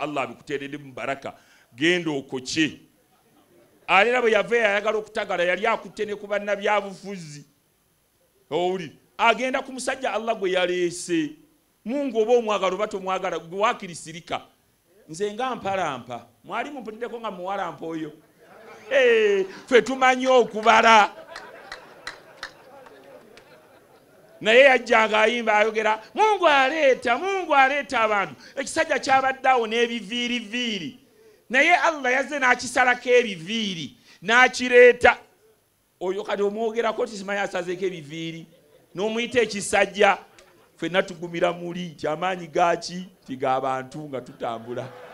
allah abikuteredde mu baraka genda okoke alera bwe yava eyayagala okutagala yali akutte ne ku bannabyabufuzi owuli agenda ku musajja allah gwe yaleese mungu oba omwagala oba tomwagala gwewakirisirika nze nga mpalampa mwali mumpuliddeko nga muwalampa oyo eh, fe tumanyi okubala naye yajjanga ayimba ayogera mungu aleeta mungu aleeta abantu ekisajja kyabaddeawo n'ebiviiriviiri naye allah yazze n'akisalako ebiviiri n'akireeta oyo kati omwogerako tisimanyi asazeko ebiviiri n'omuyita ekisajja fenna tugumira muli ti amaanyi gaaki tiga abantu nga tutambula